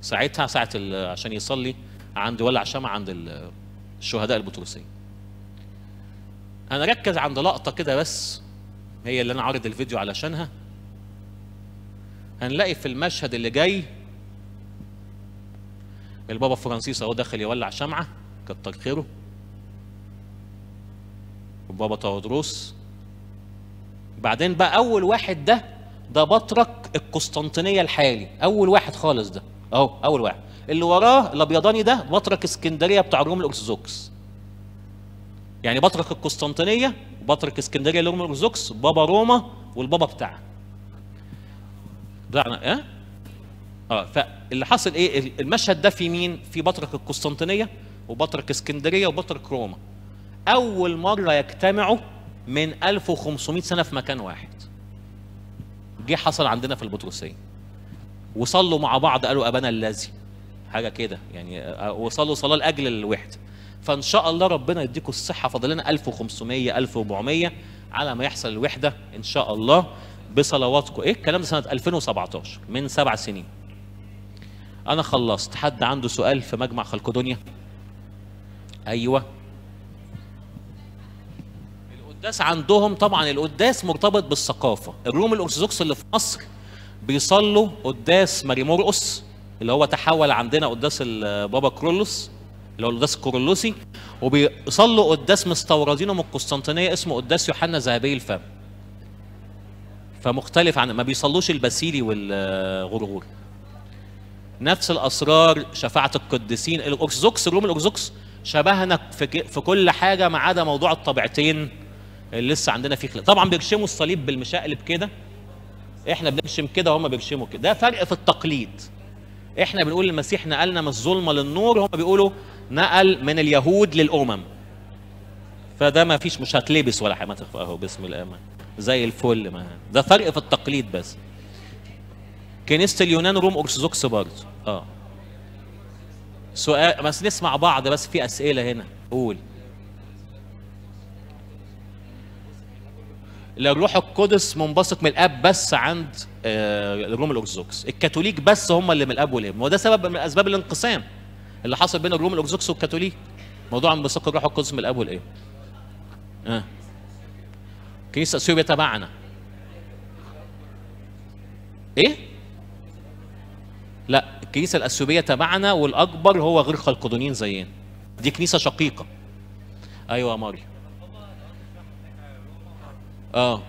Speaker 1: ساعتها ساعه عشان يصلي عند ولع شمع عند الشهداء البطروسيه انا ركز عند لقطه كده بس هي اللي انا عارض الفيديو علشانها هنلاقي في المشهد اللي جاي البابا فرانسيس اهو داخل يولع شمعه كتر خيره البابا تودروس بعدين بقى اول واحد ده ده بطرك القسطنطينيه الحالي اول واحد خالص ده اهو اول واحد اللي وراه الابيضاني ده بطرك اسكندريه بتاع الروم الارثوذكس يعني بطرك القسطنطينيه وبطرك اسكندريه الروم الارثوذكس بابا روما والبابا بتاعها ده ايه اه فاللي حصل ايه المشهد ده في مين في بطرك القسطنطينيه وبطرك اسكندريه وبطرك روما اول مره يجتمعوا من 1500 سنه في مكان واحد جه حصل عندنا في البطرسيه وصلوا مع بعض قالوا ابانا الذي حاجه كده يعني آه، وصلوا صلاه لاجل الوحده فان شاء الله ربنا يديكم الصحه فاضل لنا 1500 1400 على ما يحصل الوحده ان شاء الله بصلواتكم ايه الكلام ده سنه 2017 من سبع سنين انا خلصت حد عنده سؤال في مجمع خلق دنيا ايوه القداس عندهم طبعا القداس مرتبط بالثقافه الروم الارثوذكس اللي في مصر بيصلوا قداس ماريمورقس اللي هو تحول عندنا قداس البابا كرولوس اللي هو القداس الكرولوسي وبيصلوا قداس مستوردينه من القسطنطينيه اسمه قداس يوحنا ذهبي الفم فمختلف عن ما بيصلوش البسيلي والغرغور نفس الاسرار شفاعه القديسين الارثوذكس الروم الارثوذكس شبهنا في كل حاجه ما عدا موضوع الطبيعتين اللي لسه عندنا فيه خلاف طبعا بيرشموا الصليب بالمشقلب كده احنا بنرشم كده وهم بيرشموا كده ده فرق في التقليد احنا بنقول المسيح نقلنا من الظلمه للنور هم بيقولوا نقل من اليهود للامم فده ما فيش مش هتلبس ولا حاجه ما تخفقه باسم الامان زي الفل ما ده فرق في التقليد بس كنيسه اليونان روم ارثوذكس برضه اه سؤال بس نسمع بعض بس في اسئله هنا قول الروح القدس منبثق من الاب بس عند آه، الروم الارثوذكس الكاثوليك بس هم اللي من الاب والابن وده سبب من اسباب الانقسام اللي حصل بين الروم الارثوذكس والكاثوليك موضوع انبثاق الروح القدس من الاب والابن اه كنيسه اثيوبيا تبعنا ايه لا الكنيسه الاثيوبيه تبعنا والاكبر هو غير خلقدونين زينا دي كنيسه شقيقه ايوه يا مريم اه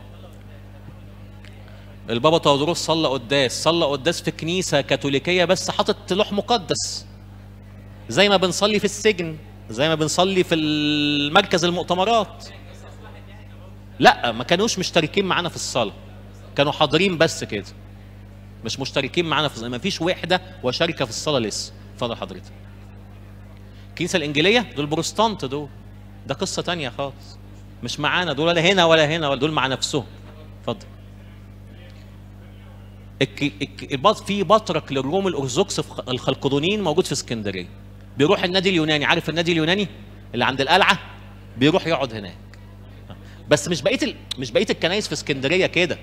Speaker 1: البابا تودروس صلى قداس صلى قداس في كنيسه كاثوليكيه بس حاطط لوح مقدس زي ما بنصلي في السجن زي ما بنصلي في المركز المؤتمرات لا ما كانوش مشتركين معانا في الصلاه كانوا حاضرين بس كده مش مشتركين معانا في الصلاه ما فيش وحده وشركه في الصلاه لسه اتفضل حضرتك الكنيسه الانجيليه دول بروستانت دول ده قصه تانية خالص مش معانا دول ولا هنا ولا هنا ولا دول مع نفسهم اتفضل في بطرك للروم الارثوذكس الخلقدونيين موجود في اسكندريه بيروح النادي اليوناني عارف النادي اليوناني اللي عند القلعه بيروح يقعد هناك بس مش بقيه ال... مش بقيه الكنايس في اسكندريه كده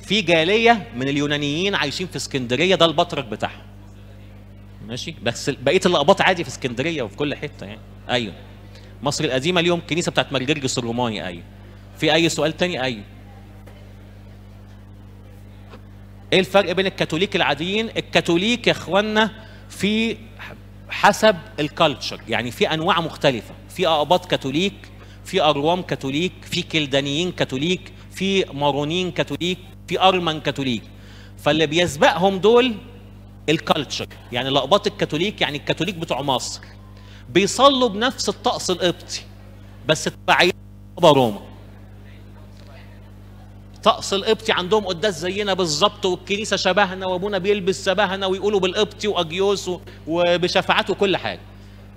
Speaker 1: في جاليه من اليونانيين عايشين في اسكندريه ده البطرك بتاعهم ماشي بس بقيه الاقباط عادي في اسكندريه وفي كل حته يعني ايوه مصر القديمه اليوم كنيسه بتاعت مرجرجس الروماني ايوه في اي سؤال تاني ايوه ايه الفرق بين الكاثوليك العاديين الكاثوليك يا اخوانا في حسب الكالتشر يعني في انواع مختلفه في اقباط كاثوليك في اروام كاثوليك في كلدانيين كاثوليك في مارونين كاثوليك في ارمن كاثوليك فاللي بيسبقهم دول الكالتشر يعني الاقباط الكاثوليك يعني الكاثوليك بتوع مصر بيصلوا بنفس الطقس القبطي بس بابا روما طقس القبطي عندهم قداس زينا بالظبط والكنيسه شبهنا وابونا بيلبس شبهنا ويقولوا بالقبطي واجيوس وبشفاعات وكل حاجه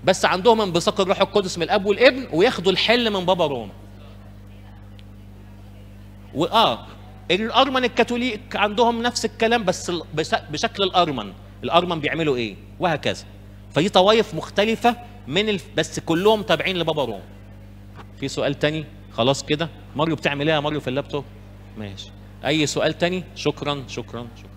Speaker 1: بس عندهم انبثاق الروح القدس من الاب والابن وياخدوا الحل من بابا روما واه الارمن الكاثوليك عندهم نفس الكلام بس بشكل الارمن الارمن بيعملوا ايه وهكذا فدي طوائف مختلفه من الف... بس كلهم تابعين لبابا روم في سؤال تاني خلاص كده ماريو بتعمل ايه يا ماريو في اللابتوب ماشي اي سؤال تاني شكرا شكرا شكرا